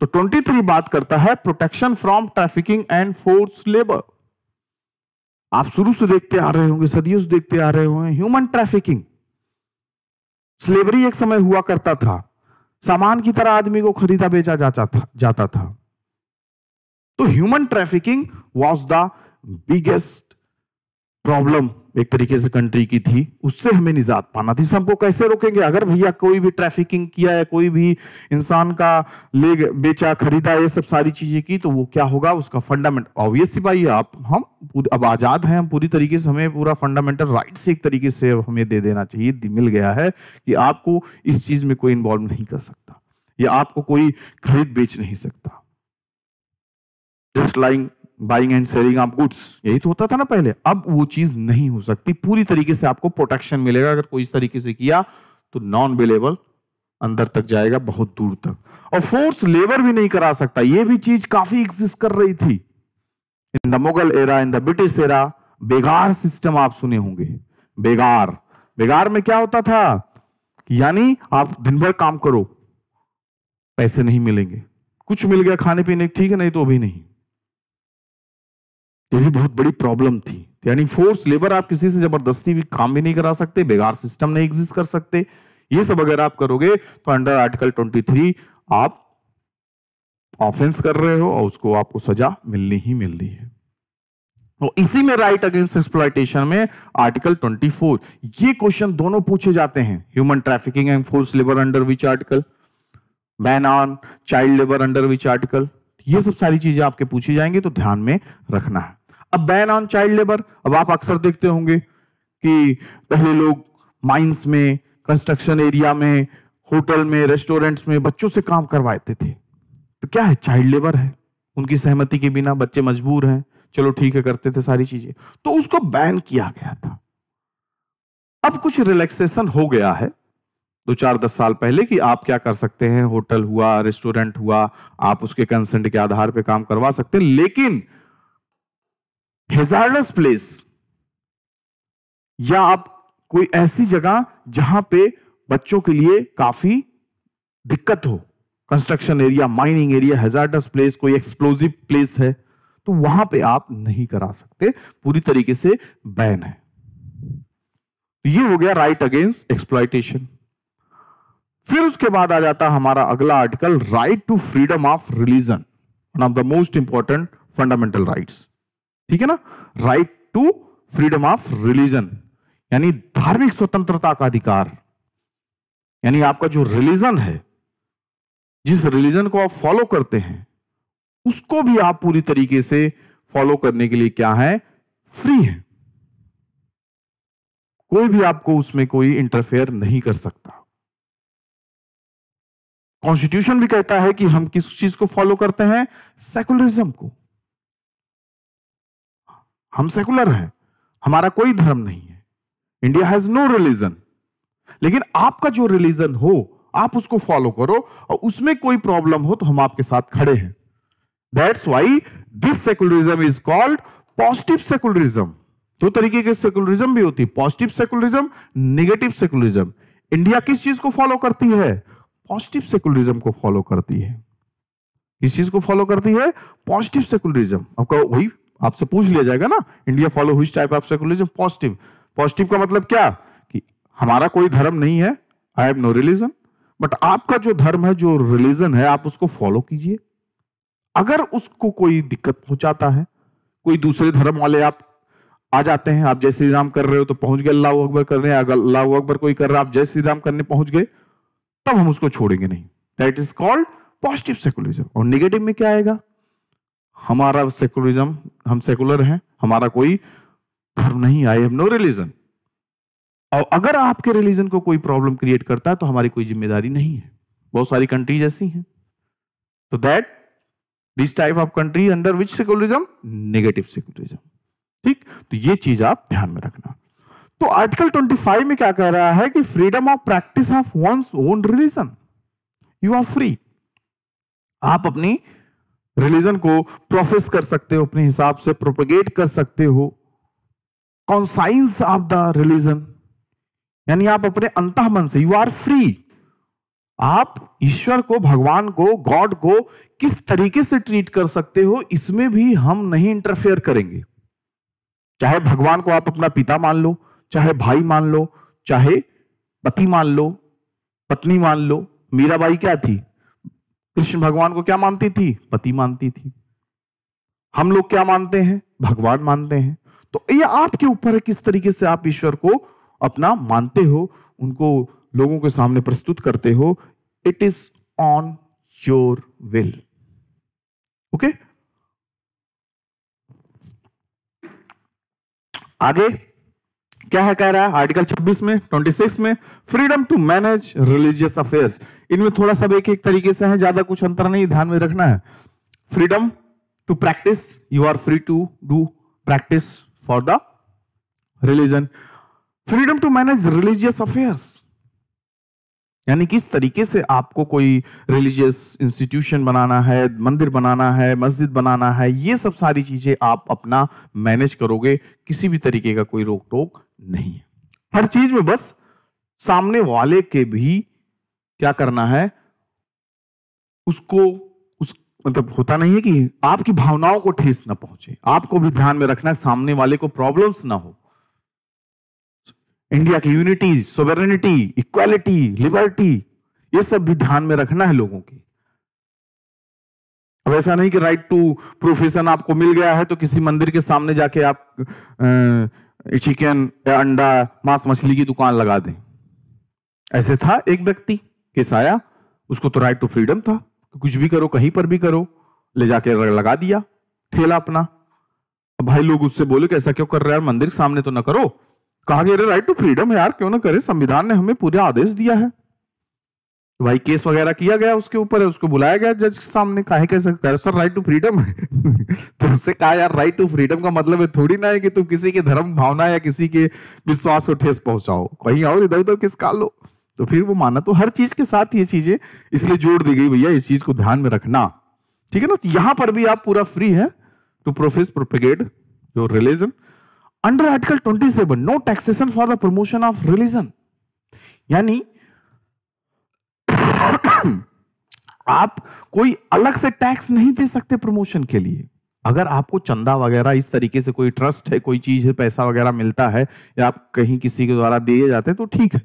तो 23 बात करता है protection from trafficking and force labour आप शुरू से देखते आ रहे होंगे सदियों से देखते आ रहे होंगे ह्यूमन ट्रैफिकिंग स्लेबरी एक समय हुआ करता था सामान की तरह आदमी को खरीदा बेचा जाता था जाता था तो human trafficking was the biggest problem एक तरीके से कंट्री की थी उससे हमें निजात पाना थी हमको कैसे रोकेंगे अगर भैया कोई भी ट्रैफिकिंग किया है कोई भी इंसान का ले बेचा खरीदा ये सब सारी चीजें की तो वो क्या होगा उसका फंडामेंट ऑब्वियसली भाई आप हम अब आजाद हैं हम पूरी तरीके से हमें पूरा फंडामेंटल राइट एक तरीके से हमें दे देना चाहिए मिल गया है कि आपको इस चीज में कोई इन्वॉल्व नहीं कर सकता या आपको कोई खरीद बेच नहीं सकता just lying buying and selling आप गुड्स यही तो होता था ना पहले अब वो चीज नहीं हो सकती पूरी तरीके से आपको प्रोटेक्शन मिलेगा अगर कोई इस तरीके से किया तो नॉन बेलेबल अंदर तक जाएगा बहुत दूर तक और फोर्स लेबर भी नहीं करा सकता ये भी चीज काफी एग्जिस्ट कर रही थी in the Mughal era in the British era बेगार सिस्टम आप सुने होंगे बेगार बेगार में क्या होता था यानी आप दिन भर काम करो पैसे नहीं मिलेंगे कुछ मिल गया खाने पीने ठीक है नहीं तो भी नहीं तो ये बहुत बड़ी प्रॉब्लम थी तो यानी फोर्स लेबर आप किसी से जबरदस्ती भी काम भी नहीं करा सकते बेगार सिस्टम नहीं एग्जिस्ट कर सकते ये सब अगर आप करोगे तो अंडर आर्टिकल 23 आप ऑफेंस कर रहे हो और उसको आपको सजा मिलनी ही मिलनी है तो इसी में राइट अगेंस्ट एक्सप्लाइटेशन में आर्टिकल 24 ये क्वेश्चन दोनों पूछे जाते हैं human trafficking and force labour under which article man on child labour under which article ये सब सारी चीजें आपके पूछी जाएंगी तो ध्यान में रखना है अब बैन ऑन चाइल्ड लेबर अब आप अक्सर देखते होंगे कि पहले लोग माइंस में कंस्ट्रक्शन एरिया में होटल में रेस्टोरेंट्स में बच्चों से काम करवाते थे तो क्या है चाइल्ड लेबर है उनकी सहमति के बिना बच्चे मजबूर हैं चलो ठीक है करते थे सारी चीजें तो उसको बैन किया गया था अब कुछ रिलैक्सेशन हो गया है दो चार दस साल पहले कि आप क्या कर सकते हैं होटल हुआ रेस्टोरेंट हुआ आप उसके कंसेंट के आधार पर काम करवा सकते हैं लेकिन हेजार्डस प्लेस या आप कोई ऐसी जगह जहां पे बच्चों के लिए काफी दिक्कत हो construction area mining area hazardous place कोई एक्सप्लोजिव प्लेस है तो वहां पे आप नहीं करा सकते पूरी तरीके से बैन है तो ये हो गया राइट अगेंस्ट एक्सप्लाइटेशन फिर उसके बाद आ जाता हमारा अगला article right to freedom of religion one of the most important fundamental rights ठीक है ना right to freedom of religion यानी धार्मिक स्वतंत्रता का अधिकार यानी आपका जो रिलीजन है जिस रिलीजन को आप फॉलो करते हैं उसको भी आप पूरी तरीके से फॉलो करने के लिए क्या है फ्री है कोई भी आपको उसमें कोई इंटरफेयर नहीं कर सकता कॉन्स्टिट्यूशन भी कहता है कि हम किस चीज को फॉलो करते हैं सेकुलरिज्म को हम सेकुलर हैं हमारा कोई धर्म नहीं है इंडिया हैज नो रिलीजन लेकिन आपका जो रिलीजन हो आप उसको फॉलो करो और उसमें कोई प्रॉब्लम हो तो हम आपके साथ खड़े हैं that's why this secularism is called positive secularism दो तरीके के सेकुलरिज्म भी होती है positive secularism negative secularism India किस चीज को फॉलो करती है पॉजिटिव सेकुलरिज्म को फॉलो करती है किस चीज को फॉलो करती है पॉजिटिव सेकुलरिज्म आपका वही आपसे पूछ लिया जाएगा ना इंडिया फॉलो हुई type of secularism positive positive का मतलब क्या कि हमारा कोई धर्म नहीं है I have no religion but आपका जो धर्म है जो रिलीजन है आप उसको फॉलो कीजिए अगर उसको कोई दिक्कत पहुंचाता है कोई दूसरे धर्म वाले आप आ जाते हैं आप जय श्री राम कर रहे हो तो पहुंच गए अल्लाह अकबर कर रहे हैं अगर अल्लाह अकबर कोई कर रहा है आप जय श्री राम करने पहुंच गए तब हम उसको छोड़ेंगे नहीं that is called positive secularism और निगेटिव में क्या आएगा हमारा सेकुलरिज्म हम सेकुलर हैं हमारा कोई धर्म नहीं आई हैव नो रिलीजन और अगर आपके रिलीजन को कोई प्रॉब्लम क्रिएट करता है तो हमारी कोई जिम्मेदारी नहीं है बहुत सारी कंट्रीज ऐसी हैं तो that this type of country under which secularism negative secularism ठीक तो ये चीज आप ध्यान में रखना तो आर्टिकल 25 में क्या कह रहा है कि freedom of practice of one's own religion you are free आप अपनी रिलीजन को प्रोफेस कर सकते हो अपने हिसाब से प्रोपोगेट कर सकते हो कॉन्साइंस ऑफ द रिलीजन यानी आप अपने अंत मन से यू आर फ्री आप ईश्वर को भगवान को गॉड को किस तरीके से ट्रीट कर सकते हो इसमें भी हम नहीं इंटरफेयर करेंगे चाहे भगवान को आप अपना पिता मान लो चाहे भाई मान लो चाहे पति मान लो पत्नी मान लो मीराबाई क्या थी कृष्ण भगवान को क्या मानती थी पति मानती थी हम लोग क्या मानते हैं भगवान मानते हैं तो ये आपके ऊपर है किस तरीके से आप ईश्वर को अपना मानते हो उनको लोगों के सामने प्रस्तुत करते हो it is on your will okay आगे क्या है कह रहा है आर्टिकल 26 में 26 में freedom to manage religious affairs इनमें थोड़ा सा एक एक तरीके से है ज्यादा कुछ अंतर नहीं ध्यान में रखना है freedom to practice you are free to do practice for the religion freedom to manage religious affairs यानी किस तरीके से आपको कोई रिलीजियस इंस्टीट्यूशन बनाना है मंदिर बनाना है मस्जिद बनाना है ये सब सारी चीज़ें आप अपना मैनेज करोगे किसी भी तरीके का कोई रोक टोक नहीं है हर चीज़ में बस सामने वाले के भी क्या करना है उसको उस मतलब होता नहीं है कि आपकी भावनाओं को ठेस ना पहुंचे आपको भी ध्यान में रखना सामने वाले को प्रॉब्लम्स ना हो इंडिया की यूनिटी सोवेरिटी इक्वालिटी लिबर्टी ये सब भी ध्यान में रखना है लोगों की अब ऐसा नहीं कि राइट टू प्रोफेशन आपको मिल गया है तो किसी मंदिर के सामने जाके आप चिकन या अंडा मांस मछली की दुकान लगा दें ऐसे था एक व्यक्ति के आया उसको तो राइट टू फ्रीडम था कुछ भी करो कहीं पर भी करो ले जाके लगा दिया ठेला अपना भाई लोग उससे बोले कि ऐसा क्यों कर रहे हैं मंदिर के सामने तो ना करो कहा गया राइट टू फ्रीडम है यार क्यों ना करे संविधान ने हमें पूरा आदेश दिया है तो भाई केस वगैरह किया गया उसके ऊपर है उसको बुलाया गया जज के सामने है कैसे कर सर राइट टू फ्रीडम तो उससे कहा यार राइट टू फ्रीडम का मतलब है थोड़ी ना है कि तुम किसी के धर्म भावना या किसी के विश्वास को ठेस पहुंचाओ कहीं और इधर उधर किस का लो तो फिर वो माना तो हर चीज के साथ ये चीजें इसलिए जोड़ दी गई भैया इस चीज को ध्यान में रखना ठीक है ना तो यहाँ पर भी आप पूरा फ्री है to profess propagate your religion under article 27 no taxation for the promotion of religion यानी आप कोई अलग से टैक्स नहीं दे सकते प्रमोशन के लिए अगर आपको चंदा वगैरह इस तरीके से कोई ट्रस्ट है कोई चीज है पैसा वगैरह मिलता है या आप कहीं किसी के द्वारा दिए जाते हैं तो ठीक है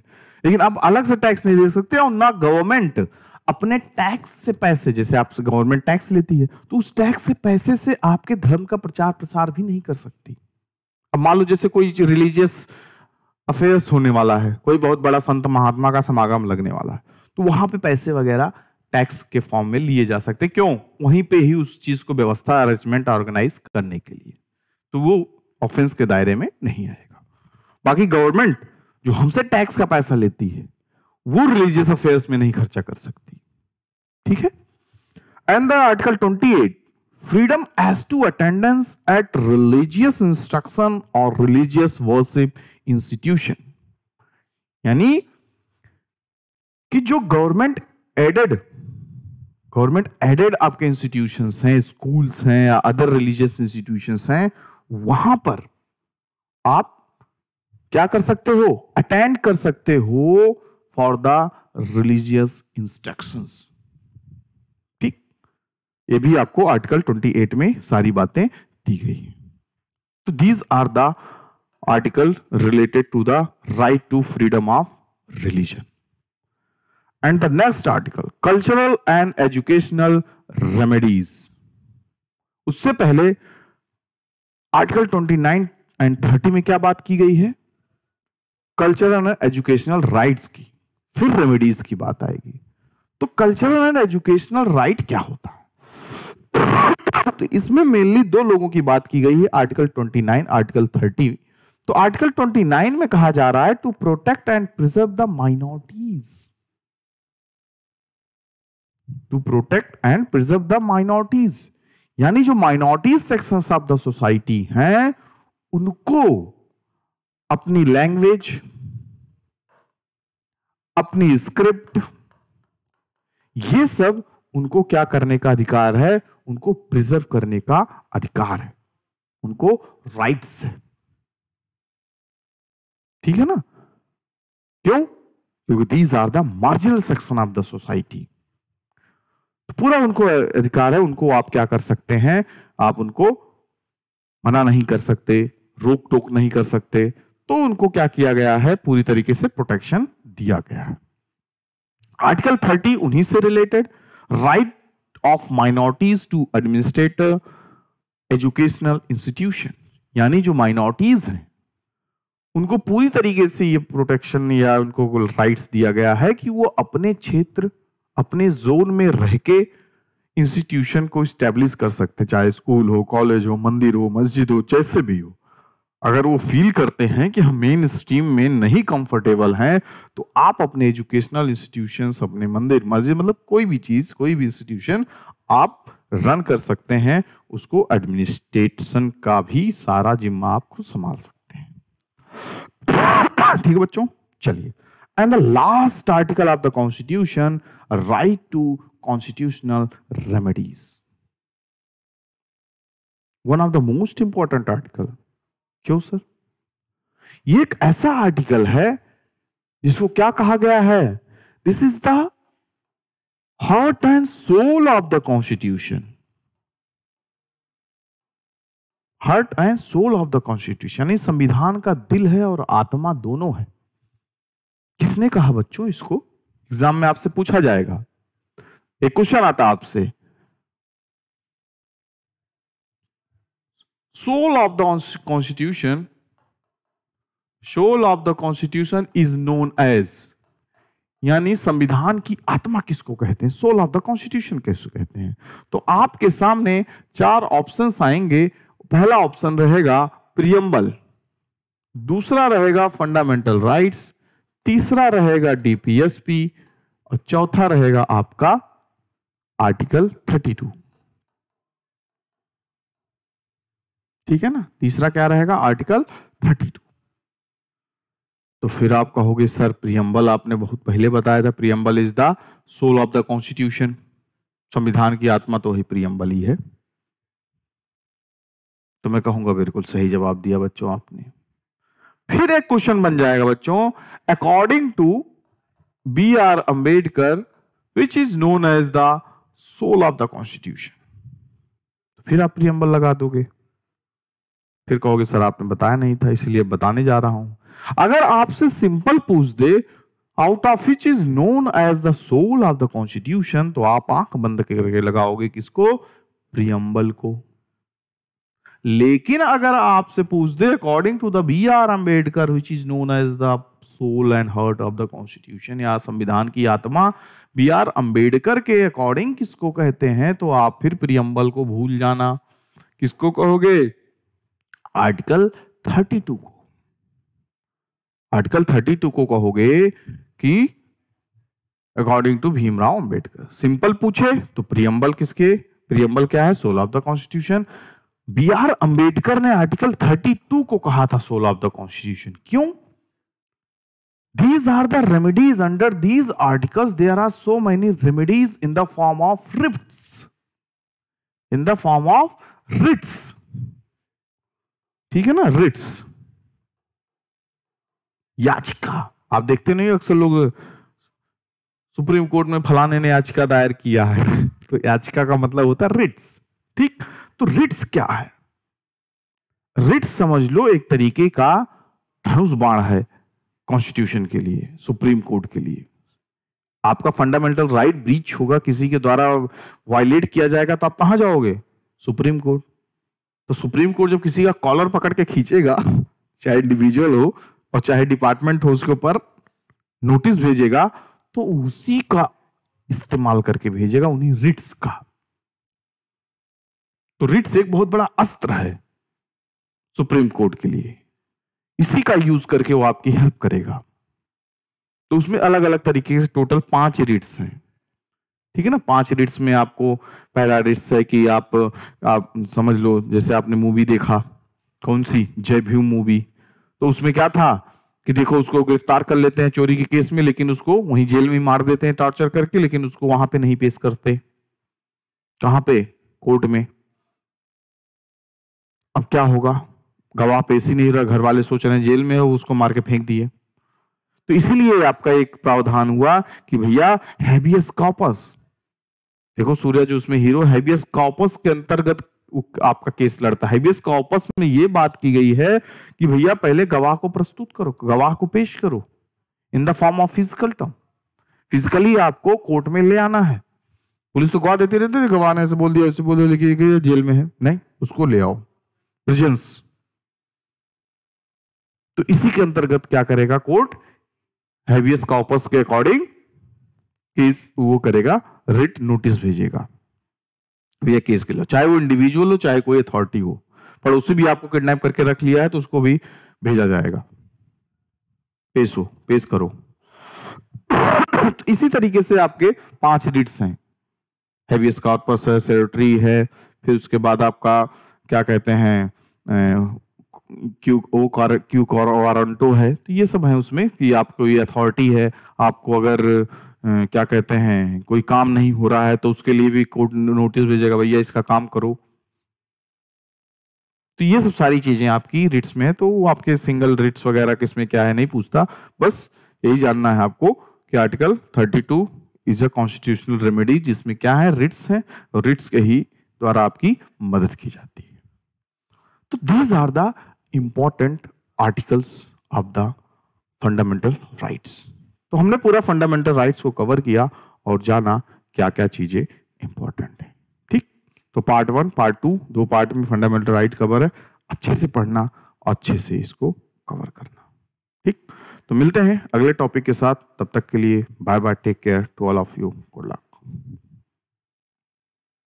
लेकिन आप अलग से टैक्स नहीं दे सकते और ना गवर्नमेंट अपने टैक्स से पैसे जैसे आप गवर्नमेंट टैक्स लेती है तो उस टैक्स से पैसे से आपके धर्म का प्रचार प्रसार भी नहीं कर सकती अब मान लो जैसे कोई रिलीजियस अफेयर्स होने वाला है कोई बहुत बड़ा संत महात्मा का समागम लगने वाला है तो वहां पे पैसे वगैरह टैक्स के फॉर्म में लिए जा सकते क्यों वहीं पे ही उस चीज को व्यवस्था अरेंजमेंट ऑर्गेनाइज करने के लिए तो वो ऑफेंस के दायरे में नहीं आएगा बाकी गवर्नमेंट जो हमसे टैक्स का पैसा लेती है वो रिलीजियस अफेयर्स में नहीं खर्चा कर सकती ठीक है and the article eight freedom as to attendance at religious instruction or religious worship institution यानी कि जो गवर्नमेंट एडेड गवर्नमेंट एडेड आपके इंस्टीट्यूशंस हैं स्कूल्स हैं या अदर रिलीजियस इंस्टीट्यूशंस हैं वहां पर आप क्या कर सकते हो अटेंड कर सकते हो फॉर द रिलीजियस इंस्ट्रक्शंस ये भी आपको आर्टिकल 28 में सारी बातें दी गई तो these are the article related to the right to freedom of religion and the next article cultural and educational remedies उससे पहले आर्टिकल 29 एंड 30 में क्या बात की गई है कल्चरल एंड एजुकेशनल राइट्स की फिर रेमेडीज की बात आएगी तो कल्चरल एंड एजुकेशनल राइट क्या होता है तो इसमें मेनली दो लोगों की बात की गई है आर्टिकल 29 आर्टिकल 30 तो आर्टिकल 29 में कहा जा रहा है to protect and preserve the minorities to protect and preserve the minorities यानी जो minorities section of the society हैं उनको अपनी लैंग्वेज अपनी स्क्रिप्ट ये सब उनको क्या करने का अधिकार है उनको प्रिजर्व करने का अधिकार है उनको राइट्स है ठीक है ना क्यों क्योंकि these are the marginal section of the society पूरा उनको अधिकार है उनको आप क्या कर सकते हैं आप उनको मना नहीं कर सकते रोक टोक नहीं कर सकते तो उनको क्या किया गया है पूरी तरीके से प्रोटेक्शन दिया गया है आर्टिकल थर्टी उन्हीं से related right of minorities to administrate educational institution यानी जो माइनॉरिटीज हैं उनको पूरी तरीके से ये प्रोटेक्शन या उनको राइट्स दिया गया है कि वो अपने क्षेत्र अपने जोन में रह के इंस्टीट्यूशन को स्टेब्लिश कर सकते हैं चाहे स्कूल हो कॉलेज हो मंदिर हो मस्जिद हो जैसे भी हो अगर वो फील करते हैं कि हम मेन स्ट्रीम में नहीं कंफर्टेबल हैं तो आप अपने एजुकेशनल इंस्टीट्यूशन अपने मंदिर मस्जिद मतलब कोई भी चीज़ कोई भी इंस्टीट्यूशन आप रन कर सकते हैं उसको एडमिनिस्ट्रेशन का भी सारा जिम्मा आप खुद संभाल सकते हैं ठीक है बच्चों चलिए and the last article of the constitution right to constitutional remedies one of the most important article क्यों सर ये एक ऐसा आर्टिकल है जिसको क्या कहा गया है this is the heart and soul of the constitution heart and soul of the constitution संविधान का दिल है और आत्मा दोनों है किसने कहा बच्चों इसको एग्जाम में आपसे पूछा जाएगा एक क्वेश्चन आता आपसे soul of the constitution soul of the constitution is known as यानी संविधान की आत्मा किसको कहते हैं सोल ऑफ द कॉन्स्टिट्यूशन किसको कहते हैं तो आपके सामने चार ऑप्शन आएंगे पहला ऑप्शन रहेगा प्रियम्बल दूसरा रहेगा फंडामेंटल राइट्स तीसरा रहेगा डीपीएसपी और चौथा रहेगा आपका आर्टिकल 32 ठीक है ना तीसरा क्या रहेगा आर्टिकल थर्टी टू तो फिर आप कहोगे सर प्रियम्बल आपने बहुत पहले बताया था preamble is the soul of the constitution संविधान की आत्मा तो ही प्रियम्बल ही है तो मैं कहूंगा बिल्कुल सही जवाब दिया बच्चों आपने फिर एक क्वेश्चन बन जाएगा बच्चों according to B R Ambedkar which is known as the soul of the constitution फिर आप प्रियम्बल लगा दोगे फिर कहोगे सर आपने बताया नहीं था इसलिए बताने जा रहा हूं अगर आपसे सिंपल पूछ दे out of which is known as the soul of the constitution तो आप आंख बंद करके लगाओगे किसको प्रियम्बल को लेकिन अगर आपसे पूछ दे according to the B R Ambedkar which is known as the soul and heart of the constitution या संविधान की आत्मा बी आर अम्बेडकर के अकॉर्डिंग किसको कहते हैं तो आप फिर प्रियम्बल को भूल जाना किसको कहोगे आर्टिकल 32 को आर्टिकल 32 को कहोगे कि according to Bhimrao Ambedkar simple पूछे तो प्रियम्बल किसके प्रियम्बल क्या है soul of the constitution B R Ambedkar ने आर्टिकल 32 को कहा था सोलह ऑफ द कॉन्स्टिट्यूशन क्यों these are the remedies under these articles there are so many remedies in the form of rift in the form of writs ठीक है ना रिट्स याचिका आप देखते नहीं अक्सर लोग सुप्रीम कोर्ट में फलाने ने याचिका दायर किया है तो याचिका का मतलब होता है रिट्स ठीक तो रिट्स क्या है रिट्स समझ लो एक तरीके का धनुष बाण है कॉन्स्टिट्यूशन के लिए सुप्रीम कोर्ट के लिए आपका फंडामेंटल राइट ब्रीच होगा किसी के द्वारा वायलेट किया जाएगा तो आप कहां जाओगे सुप्रीम कोर्ट तो सुप्रीम कोर्ट जब किसी का कॉलर पकड़ के खींचेगा चाहे इंडिविजुअल हो और चाहे डिपार्टमेंट हो उसके ऊपर नोटिस भेजेगा तो उसी का इस्तेमाल करके भेजेगा उन्हीं रिट्स का तो रिट्स एक बहुत बड़ा अस्त्र है सुप्रीम कोर्ट के लिए इसी का यूज करके वो आपकी हेल्प करेगा तो उसमें अलग अलग तरीके से टोटल पांच रिट्स हैं ठीक है ना पांच रिट्स में आपको पहला रिट्स है कि आप आप समझ लो जैसे आपने मूवी देखा कौन सी जय भीम मूवी तो उसमें क्या था कि देखो उसको गिरफ्तार कर लेते हैं चोरी के केस में लेकिन उसको वहीं जेल में मार देते हैं टॉर्चर करके लेकिन उसको वहां पे नहीं पेश करते कहां पे कोर्ट में अब क्या होगा गवाह पेश ही नहीं रहा घर वाले सोच रहे हैं जेल में हो उसको मार के फेंक दिए तो इसीलिए आपका एक प्रावधान हुआ कि भैया हैबियस कॉपस देखो सूर्य जो उसमें हीरो हैबियस कॉपस के अंतर्गत आपका केस लड़ता है हैबियस कॉपस में ये बात की गई है कि भैया पहले गवाह को प्रस्तुत करो गवाह को पेश करो in the form of physical term physically आपको कोर्ट में ले आना है पुलिस तो गवाह देती रहती है गवाह ने ऐसे बोल दिया ऐसे बोल दिया देखिए जेल में है नहीं उसको ले आओ प्रिजेंस तो इसी के अंतर्गत क्या करेगा कोर्ट हैवियस कॉपस के अकॉर्डिंग केस वो करेगा रिट नोटिस भेजेगा भैया तो केस के लिए चाहे वो इंडिविजुअल हो चाहे कोई अथॉरिटी हो पर उसे भी आपको किडनैप करके रख लिया है तो उसको भी भेजा जाएगा पेश हो पेश करो तो इसी तरीके से आपके पांच रिट्स हैं है सेरेटरी है फिर उसके बाद आपका क्या कहते हैं क्यू ओ है तो ये सब है उसमें कि आपको ये अथॉरिटी है आपको अगर क्या कहते हैं कोई काम नहीं हो रहा है तो उसके लिए भी कोर्ट नोटिस भेजेगा भैया इसका काम करो तो ये सब सारी चीजें आपकी रिट्स में है तो वो आपके सिंगल रिट्स वगैरह किसमें क्या है नहीं पूछता बस यही जानना है आपको कि article 32 is a constitutional remedy जिसमें क्या है रिट्स है और रिट्स के ही द्वारा आपकी मदद की जाती है तो these are the important articles of the fundamental rights तो हमने पूरा फंडामेंटल राइट्स को कवर किया और जाना क्या क्या चीजें इंपॉर्टेंट है ठीक तो पार्ट वन पार्ट टू दो पार्ट में फंडामेंटल राइट कवर है अच्छे से पढ़ना अच्छे से इसको कवर करना ठीक तो मिलते हैं अगले टॉपिक के साथ तब तक के लिए bye bye take care to all of you good luck